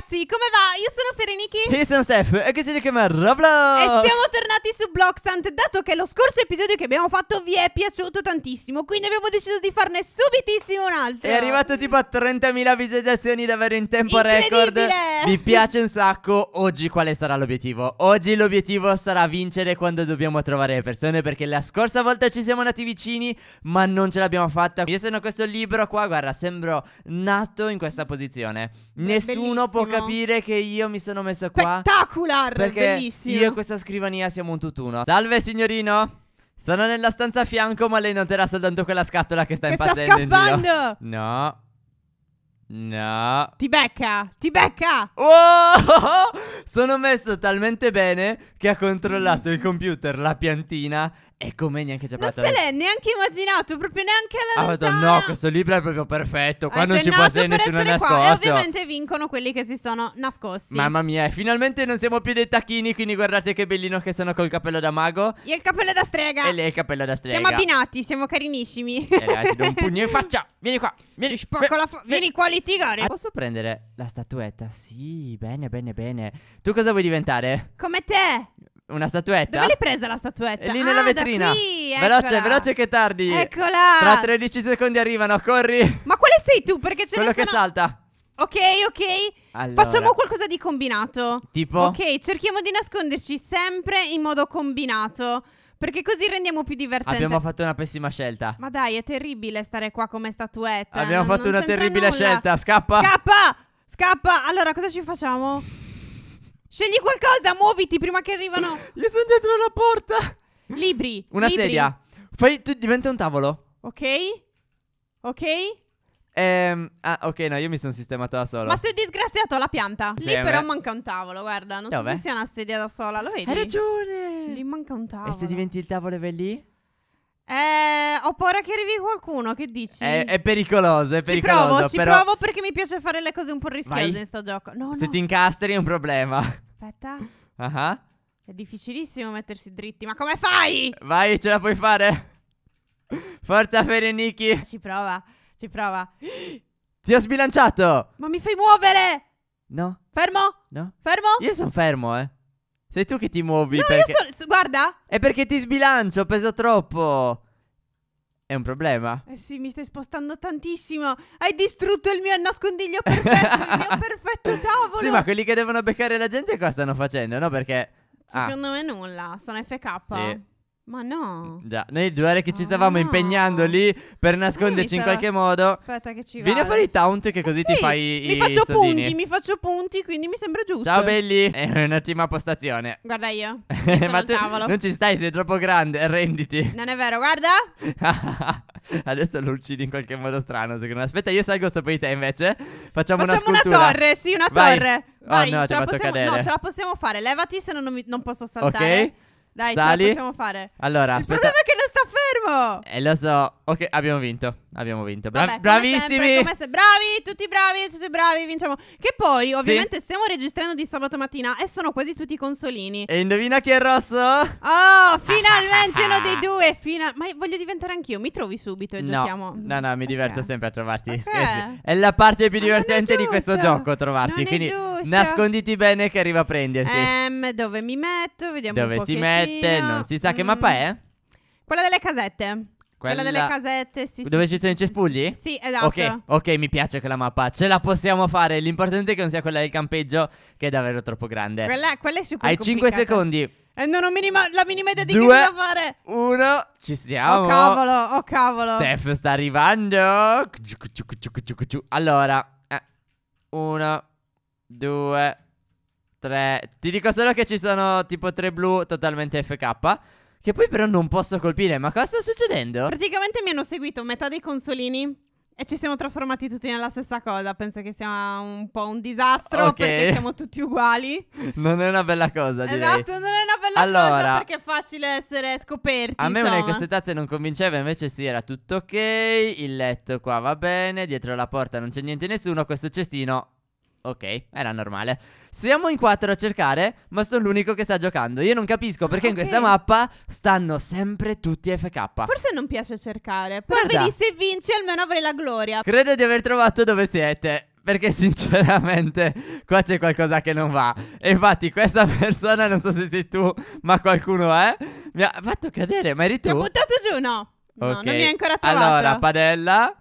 ragazzi, come va? Io sono Fereniki Io sono Steph e che si chiama Roblox E siamo tornati su Blockstant Dato che lo scorso episodio che abbiamo fatto vi è piaciuto tantissimo Quindi abbiamo deciso di farne subitissimo un altro È arrivato tipo a 30.000 visualizzazioni davvero in tempo record Vi piace un sacco Oggi quale sarà l'obiettivo? Oggi l'obiettivo sarà vincere quando dobbiamo trovare le persone Perché la scorsa volta ci siamo nati vicini Ma non ce l'abbiamo fatta Io sono questo libro qua, guarda, sembro nato in questa posizione Nessuno può capire che io mi sono messo qua. Spettacular, Perché bellissimo. io e questa scrivania siamo un tutt'uno. Salve signorino! Sono nella stanza a fianco, ma lei noterà soltanto quella scatola che sta che impazzendo. Sta scappando! No. No. Ti becca, ti becca. Oh! Sono messo talmente bene che ha controllato il computer, la piantina e come neanche già parlato. Non se l'è neanche immaginato, proprio neanche alla ah, lontana. no, questo libro è proprio perfetto. Qua non ci può essere nessuno nascosto. Qua. E ovviamente vincono quelli che si sono nascosti. Mamma mia, finalmente non siamo più dei tacchini, quindi guardate che bellino che sono col cappello da mago. Io il cappello da strega. E lei il cappello da strega. Siamo abbinati, siamo carinissimi. E dai, ti do un pugno in faccia. Vieni qua. Vieni, spacco la fa- vieni qua a litigare. Ah, posso prendere la statuetta? Sì, bene, bene, bene. Tu cosa vuoi diventare? Come te una statuetta. Dove l'hai presa la statuetta? Lì nella ah, vetrina. Qui, veloce, veloce che è tardi. Eccola. Tra 13 secondi arrivano, corri. Ma quale sei tu? Perché ce Quello ne sono... Quello che salta. Ok, ok. Allora. Facciamo qualcosa di combinato. Tipo? Ok, cerchiamo di nasconderci sempre in modo combinato. Perché così rendiamo più divertente. Abbiamo fatto una pessima scelta. Ma dai, è terribile stare qua come statuetta. Abbiamo non, fatto non una terribile nulla. scelta. Scappa. Scappa. Scappa. Allora, cosa ci facciamo? Scegli qualcosa, muoviti prima che arrivano. Io sono dietro la porta. Libri. Una libri. sedia. Fai, tu diventa un tavolo. Ok. Ok. Ehm, ah, ok, no, io mi sono sistemato da solo. Ma sei disgraziato alla pianta. Sì, Lì però manca un tavolo, guarda. Non Dove? so se sia una sedia da sola, lo vedi? Hai ragione. Lì manca un tavolo. E se diventi il tavolo e vai lì? Eh, ho paura che arrivi qualcuno, che dici? È, è pericoloso, è pericoloso. Ci provo, ci provo perché mi piace fare le cose un po' rischiose Vai. in sto gioco. No, Se no. ti incastri è un problema. Aspetta. Ah. Uh-huh. È difficilissimo mettersi dritti, ma come fai? Vai, ce la puoi fare. Forza Fere Niki. Ci prova, ci prova. Ti ho sbilanciato. Ma mi fai muovere? No. Fermo? No. Fermo? Io sono fermo, eh. Sei tu che ti muovi no, perché... io so... Guarda È perché ti sbilancio, peso troppo È un problema Eh sì, mi stai spostando tantissimo Hai distrutto il mio nascondiglio perfetto Il mio perfetto tavolo Sì, ma quelli che devono beccare la gente cosa stanno facendo, no? Perché... Secondo ah. me nulla, sono FK sì. Ma no. Già, noi due ore che ci stavamo ah, no. lì per nasconderci in qualche modo. Aspetta che ci vado. Vieni a fare i taunt che così eh sì, ti fai mi i faccio soldini. punti, mi faccio punti, quindi mi sembra giusto. Ciao belli. È un'ottima postazione. Guarda io. Ma tu tavolo. non ci stai, sei troppo grande, arrenditi. Non è vero, guarda. Adesso lo uccidi in qualche modo strano, secondo me. Aspetta, io salgo sopra di te invece. Facciamo, Facciamo una scultura. una torre, sì, una torre. Oh, Vai, oh no, ce, ce la possiamo, cadere. No, ce la possiamo fare. Levati se no non, mi, non posso saltare. Ok. Dai, Sali. ce la possiamo fare. Allora, Il aspetta. problema è che fermo. Eh, lo so. Ok, abbiamo vinto. Abbiamo vinto. Bra- Vabbè, bravissimi. Come sempre, come se- bravi, tutti bravi, tutti bravi. Vinciamo. Che poi, ovviamente, stiamo registrando di sabato mattina e sono quasi tutti consolini. E indovina chi è il rosso? Oh, finalmente uno dei due. Fina- Ma voglio diventare anch'io. Mi trovi subito e giochiamo. No, no, mi diverto Ok. sempre a trovarti. Ok. Scherzi. È la parte più divertente di questo gioco trovarti. Non quindi giusto. nasconditi bene che arriva a prenderti. Ehm, dove mi metto? Vediamo un Dove si mette? Non si sa che mm. mappa è. Quella delle casette. Quella, delle casette, sì. Dove sì, ci sono i cespugli? Sì, esatto. Ok, ok, mi piace quella mappa. Ce la possiamo fare. L'importante è che non sia quella del campeggio, che è davvero troppo grande. Quella, quella è super Hai complicata. 5 secondi. E eh, non ho minima, la minima idea di Due, che cosa fare. Uno, ci siamo. Oh cavolo, oh cavolo. Steph sta arrivando. Allora, eh, uno, due, tre. Ti dico solo che ci sono tipo tre blu totalmente FK. Che poi però non posso colpire, ma cosa sta succedendo? Praticamente mi hanno seguito metà dei consolini e ci siamo trasformati tutti nella stessa cosa. Penso che sia un po' un disastro okay. perché siamo tutti uguali. Non è una bella cosa, direi. Esatto, non è una bella allora, cosa perché è facile essere scoperti. A me una di queste tazze non convinceva, invece sì, era tutto ok. Il letto qua va bene, dietro la porta non c'è niente nessuno, questo cestino Ok, era normale. Siamo in quattro a cercare, ma sono l'unico che sta giocando. Io non capisco perché okay. in questa mappa stanno sempre tutti FK. Forse non piace cercare. Però vedi se vinci almeno avrai la gloria. Credo di aver trovato dove siete. Perché sinceramente qua c'è qualcosa che non va. E infatti questa persona, non so se sei tu, ma qualcuno è, mi ha fatto cadere. Ma eri tu? Ti ho buttato giù, no. No, non mi hai ancora trovato. Allora, padella.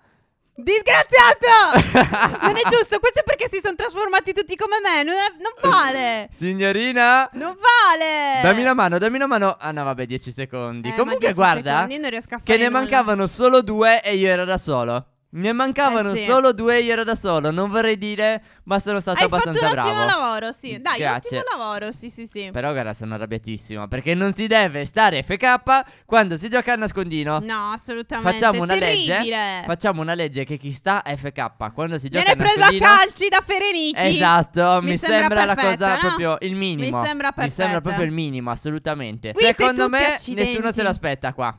Disgraziato! non è giusto, questo è perché si sono trasformati tutti come me, non, è- non vale! Signorina, Non vale! dammi una mano, dammi una mano. Ah no, vabbè, 10 secondi. Eh, Comunque 10 guarda, secondi non riesco a che ne nulla. mancavano solo due e io ero da solo. Ne mancavano eh sì. solo due e io ero da solo, non vorrei dire, ma sono stato Hai abbastanza bravo. Hai fatto un bravo. ottimo lavoro, sì. Dai, Grazie. un ottimo lavoro, sì, sì, sì. Però guarda, sono arrabbiatissimo, perché non si deve stare FK quando si gioca a nascondino. No, assolutamente. Facciamo una Terribile. legge. Facciamo una legge che chi sta FK quando si gioca a nascondino. Viene preso a calci da Ferenichi. Esatto, mi, mi sembra, sembra perfetta, la cosa no? Eh? proprio il minimo. Mi sembra perfetto. Mi sembra proprio il minimo, assolutamente. Qui Secondo me accidenti. nessuno se l'aspetta qua.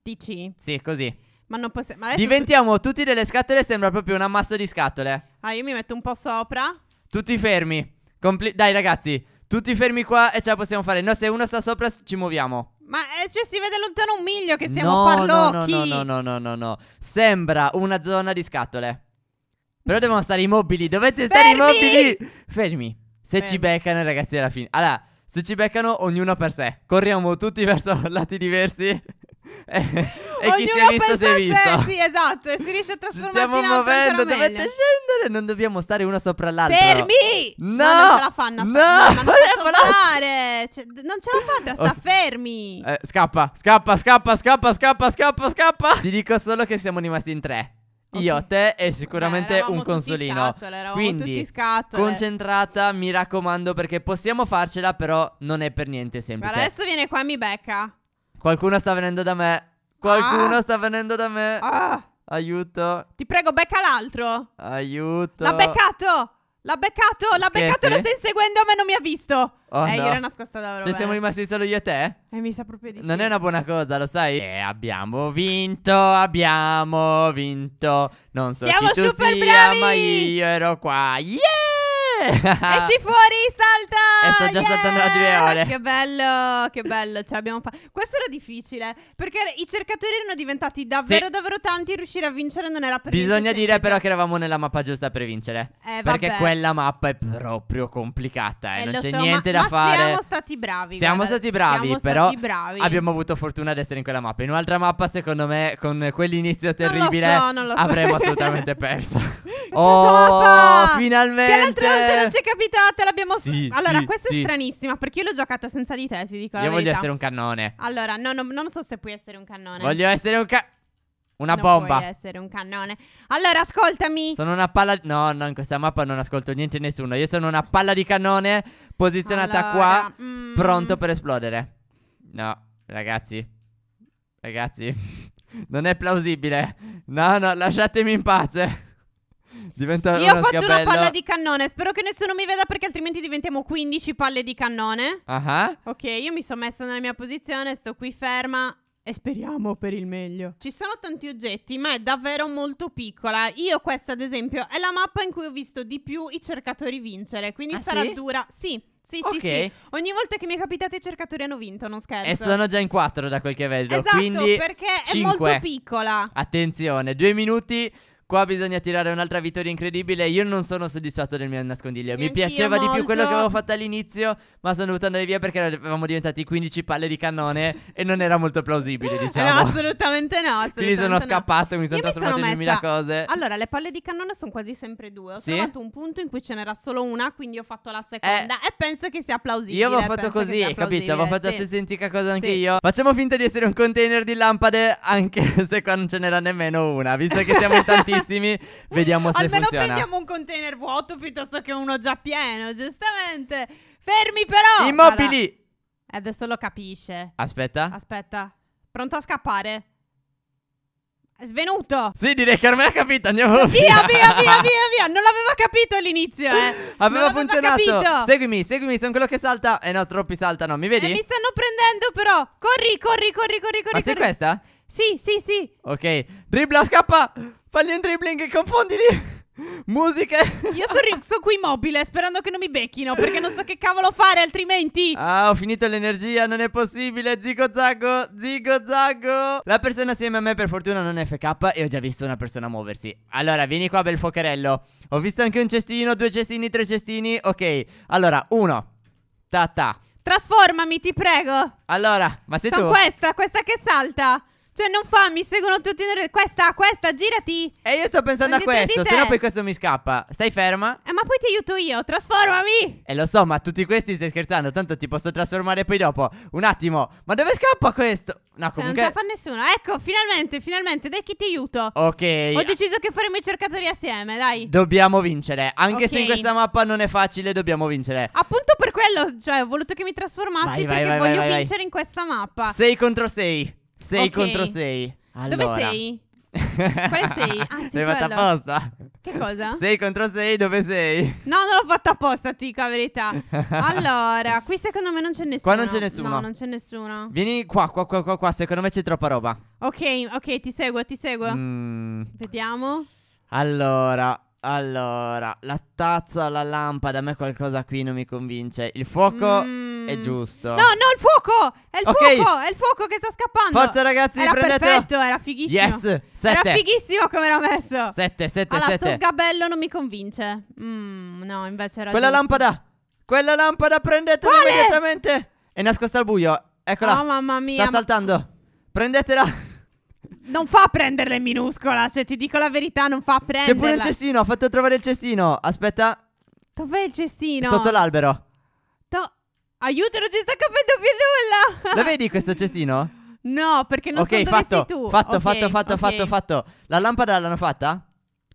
Dici? Sì, così. Ma non possiamo. ma adesso Diventiamo tutti delle scatole, sembra proprio un ammasso di scatole. Ah, io mi metto un po' sopra. Tutti fermi. Compli- Dai, ragazzi, tutti fermi qua e ce la possiamo fare. No, se uno sta sopra, ci muoviamo. Ma eh, cioè, si vede lontano un miglio che stiamo parlando. no, no, no, no, no, no, no, Sembra una zona di scatole. Però devono stare immobili. Dovete stare Fermi! immobili. Fermi. Se Fermi. ci beccano, ragazzi, alla fine. Allora, se ci beccano, ognuno per sé. Corriamo tutti verso lati diversi. Eh, e chi si è visto si è visto. Sì, esatto, e si riesce a trasformare in altro muovendo, dovete scendere, non dobbiamo stare una sopra l'altra Fermi! No! Ma non ce la fanno no! ma non posso fare! Cioè, non ce la fanno sta fermi! Eh, scappa, scappa, scappa, scappa, scappa, scappa, scappa! Ti dico solo che siamo rimasti in tre. Okay. Io, te e sicuramente Beh, un consolino. Scatole, Quindi, concentrata, mi raccomando, perché possiamo farcela, però non è per niente semplice. Guarda, adesso viene qua e mi becca. Qualcuno sta venendo da me. Qualcuno ah. sta venendo da me. Ah. Aiuto. Ti prego, becca l'altro. Aiuto. L'ha beccato. L'ha beccato. L'ha beccato. Lo sta inseguendo, a me. non mi ha visto. Oh, eh, no. io ero nascosta da roba. Cioè, siamo eh. rimasti solo io e te? Eh, mi sa proprio di Non sì. è una buona cosa, lo sai? E eh, abbiamo vinto, abbiamo vinto. Non so siamo chi tu super sia, bravi. ma io ero qua. Yeah! Esci fuori, salta! E sto già yeah! saltando da due ore. Che bello, che bello. Ce l'abbiamo fatta. Questo era difficile, perché i cercatori erano diventati davvero, sì. davvero tanti. Riuscire a vincere non era per Bisogna dire però che eravamo nella mappa giusta per vincere. Eh, perché quella mappa è proprio complicata, eh. eh non c'è so, niente ma, da ma fare. siamo stati bravi. Siamo guarda. stati bravi, siamo però stati bravi. abbiamo avuto fortuna ad essere in quella mappa. In un'altra mappa, secondo me, con quell'inizio terribile, non lo so, non lo so. avremmo assolutamente perso. oh, finalmente! Eh. non ci è capitata, l'abbiamo sì, Allora, sì, questa sì. è stranissima, perché io l'ho giocata senza di te, ti dico Io voglio verità. essere un cannone. Allora, no, no, non so se puoi essere un cannone. Voglio essere un ca- Una non bomba. Non essere un cannone. Allora, ascoltami. Sono una palla. No, no, in questa mappa non ascolto niente nessuno. Io sono una palla di cannone posizionata allora, qua, mm... pronto per esplodere. No, ragazzi. Ragazzi, non è plausibile. No, no, lasciatemi in pace. Diventa Io ho fatto sgabella. una palla di cannone. Spero che nessuno mi veda perché altrimenti diventiamo 15 palle di cannone. Ah. Uh-huh. Ok, io mi sono messa nella mia posizione, sto qui ferma. E speriamo per il meglio. Ci sono tanti oggetti, ma è davvero molto piccola. Io questa, ad esempio, è la mappa in cui ho visto di più i cercatori vincere. Quindi ah, sarà sì? dura. Sì, sì, okay. sì, sì. Ogni volta che mi è capitato i cercatori hanno vinto, non scherzo. E sono già in quattro da quel che vedo. Esatto, quindi perché 5. è molto piccola. Attenzione, due minuti Qua bisogna tirare un'altra vittoria incredibile. Io non sono soddisfatto del mio nascondiglio. Mi piaceva molto. di più quello che avevo fatto all'inizio, ma sono dovuto andare via perché eravamo diventati 15 palle di cannone e non era molto plausibile, diciamo. No, assolutamente no. Assolutamente Quindi sono no. scappato mi sono Io trasformato mi sono in messa... 2000 cose. Allora, le palle di cannone sono quasi sempre due. Ho sì? trovato un punto in cui ce n'era solo una, quindi ho fatto la seconda eh, e penso che sia plausibile. Io avevo fatto così, capito? Avevo fatto sì. la stessa identica cosa anche sì. io. Facciamo finta di essere un container di lampade anche se qua non ce n'era nemmeno una, visto che siamo tantissimi tantissimi. Vediamo se Almeno funziona. prendiamo un container vuoto piuttosto che uno già pieno, giustamente. Fermi però! Immobili! Allora, adesso lo capisce. Aspetta. Aspetta. Pronto a scappare? È svenuto! Sì, direi che ormai ha capito, andiamo via! Via, via, via, via, Non l'aveva capito all'inizio, eh! Aveva funzionato! Capito. Seguimi, seguimi, sono quello che salta... Eh no, troppi saltano, mi vedi? Eh, mi stanno prendendo però! Corri, corri, corri, corri, corri! Ma sei questa? Sì, sì, sì! Ok, dribbla, scappa! Fagli un dribbling e confondili. Musica. Io sono, ri- qui mobile sperando che non mi becchino perché non so che cavolo fare altrimenti. Ah, ho finito l'energia, non è possibile. Zigo zago, zigo zago. La persona assieme a me per fortuna non è FK e ho già visto una persona muoversi. Allora, vieni qua bel focherello. Ho visto anche un cestino, due cestini, tre cestini. Ok, allora, uno. Ta ta. Trasformami, ti prego. Allora, ma sei Sono tu? questa, questa che salta. Cioè, non fammi, seguono tutti in rete. Questa, questa, girati. E io sto pensando a questo, se no poi questo mi scappa. Stai ferma. Eh, ma poi ti aiuto io, trasformami. E eh, lo so, ma tutti questi stai scherzando, tanto ti posso trasformare poi dopo. Un attimo, ma dove scappa questo? No, comunque... Cioè, non ce la fa nessuno. Ecco, finalmente, finalmente, dai chi ti aiuto. Ok. Ho deciso che faremo i cercatori assieme, dai. Dobbiamo vincere, anche okay. se in questa mappa non è facile, dobbiamo vincere. Appunto per quello, cioè, ho voluto che mi trasformassi vai, perché vai, vai, voglio vincere in questa mappa. 6 contro 6. 6 okay. contro 6. Allora. Dove sei? Quale sei? Ah, sì, L'hai fatta apposta. Che cosa? 6 contro 6, dove sei? No, non l'ho fatta apposta, ti verità. Allora, qui secondo me non c'è nessuno. Qua non c'è nessuno. No, non c'è nessuno. Vieni qua, qua, qua, qua, qua, secondo me c'è troppa roba. Ok, ok, ti seguo, ti seguo. Mm. Vediamo. Allora, allora, la tazza, la lampada, a me qualcosa qui non mi convince. Il fuoco... Mm. È mm. giusto. No, no, il fuoco! È il okay. fuoco! È il fuoco che sta scappando! Forza, ragazzi, era prendetelo! Perfetto, era fighissimo! Yes! Sette. Era fighissimo come era messo! 7, 7, allora, 7. Questo sgabello non mi convince. Mm, no, invece era. Quella giusto. lampada! Quella lampada, prendetela Quale? immediatamente! È nascosta al buio. Eccola. Oh, mamma mia. Sta saltando. Prendetela. Non fa prenderla in minuscola, cioè ti dico la verità, non fa prenderla. C'è pure un cestino, ho fatto trovare il cestino. Aspetta. Dov'è il cestino? Sotto l'albero. Aiuto, non ci sto capendo più nulla. Lo vedi questo cestino? No, perché non okay, so dove fatto, sei tu. Fatto, okay, fatto, fatto, okay. fatto, fatto. La lampada l'hanno fatta?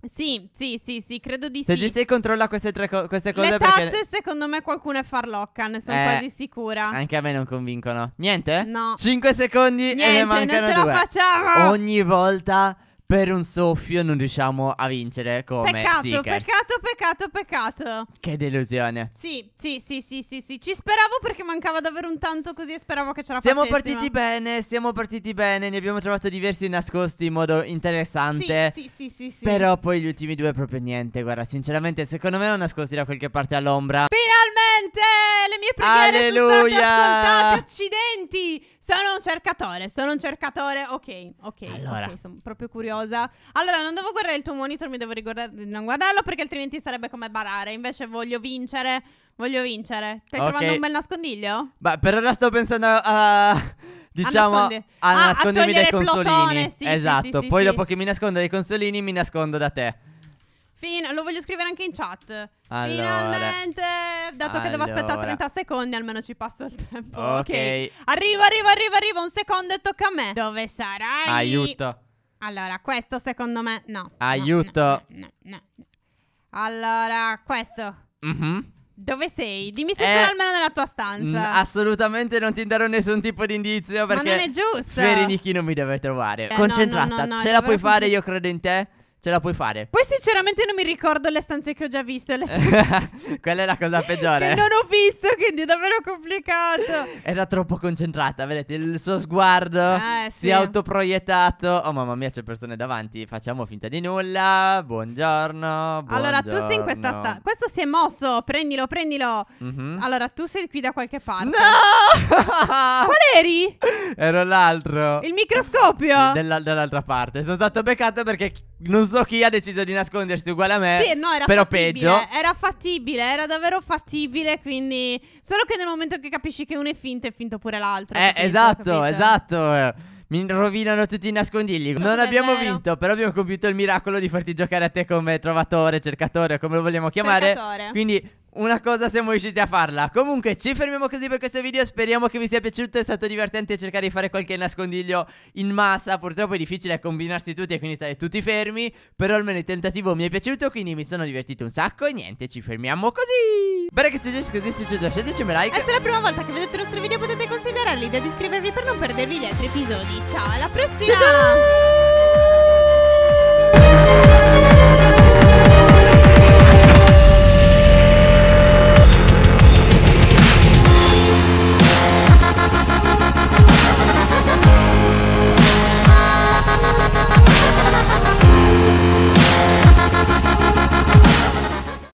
Sì, sì, sì, sì, credo di se sì. Se controlla queste, tre co- queste cose Le tazze perché... secondo me qualcuno è farlocca, ne sono eh, quasi sicura. Anche a me non convincono. Niente? No. 5 secondi Niente, e ne mancano due. Niente, non ce due. la facciamo. Ogni volta per un soffio non riusciamo a vincere come peccato, Seekers. Peccato, peccato, peccato. Che delusione. Sì, sì, sì, sì, sì, sì. Ci speravo perché mancava davvero un tanto così e speravo che ce la facessimo. Siamo partiti bene, siamo partiti bene, ne abbiamo trovato diversi nascosti in modo interessante. Sì, sì, sì, sì, sì. Però poi gli ultimi due proprio niente, guarda, sinceramente secondo me erano nascosti da qualche parte all'ombra. Beh, Finalmente le mie preghiere Alleluia. sono state ascoltate. Accidenti! Sono un cercatore, sono un cercatore. Ok, ok. Allora. Okay, sono proprio curiosa. Allora, non devo guardare il tuo monitor, mi devo ricordare non guardarlo perché altrimenti sarebbe come barare. Invece voglio vincere. Voglio vincere. Stai okay. trovando un bel nascondiglio? Beh, per ora sto pensando a... Diciamo a, nascondi- ah, a, nascondermi a dai consolini. sì, esatto. Sì, sì, Poi dopo che mi nascondo dai consolini, mi nascondo da te. Fin- lo voglio scrivere anche in chat. Allora. Finalmente, dato allora. che devo aspettare 30 secondi, almeno ci passo il tempo. Ok. okay. Arrivo, arrivo, arrivo, arrivo. Un secondo e tocca a me. Dove sarai? Aiuto. Allora, questo secondo me no. Aiuto. No, no, no, allora, questo. Mm-hmm. Dove sei? Dimmi se eh, sono almeno nella tua stanza. Mh, assolutamente non ti darò nessun tipo di indizio perché... Ma non è giusto. Ferinichi non mi deve trovare. Eh, Concentrata, ce la puoi fare, io credo in te ce la puoi fare. Poi sinceramente non mi ricordo le stanze che ho già visto. Stanze... Quella è la cosa peggiore. che non ho visto, quindi è davvero complicato. Era troppo concentrata, vedete, il suo sguardo eh, si è autoproiettato. Oh mamma mia, c'è persone davanti, facciamo finta di nulla. Buongiorno. buongiorno. Allora, tu sei in questa stanza. Questo si è mosso, prendilo, prendilo. Mm-hmm. Allora, tu sei qui da qualche parte. No! Qual eri? Ero l'altro. Il microscopio. Della, dall'altra parte. Sono stato beccato perché non so so chi ha deciso di nascondersi uguale a me. Sì, no, era però fattibile, peggio. Era fattibile, era davvero fattibile. Quindi, solo che nel momento che capisci che uno è finto, è finto pure l'altro. Eh, esatto, capito? esatto. Mi rovinano tutti i nascondigli. Non abbiamo vinto, però abbiamo compiuto il miracolo di farti giocare a te come trovatore, cercatore, come lo vogliamo chiamare. Cercatore. Quindi una cosa siamo riusciti a farla. Comunque ci fermiamo così per questo video, speriamo che vi sia piaciuto, è stato divertente cercare di fare qualche nascondiglio in massa, purtroppo è difficile combinarsi tutti e quindi stare tutti fermi, però almeno il tentativo mi è piaciuto, quindi mi sono divertito un sacco e niente, ci fermiamo così. Beh ragazzi, se così succede lasciateci un like. E se è la prima volta che vedete il nostro video potete considerare l'idea di iscrivervi per non perdervi gli altri episodi. Ciao, alla prossima! Ciao! ciao!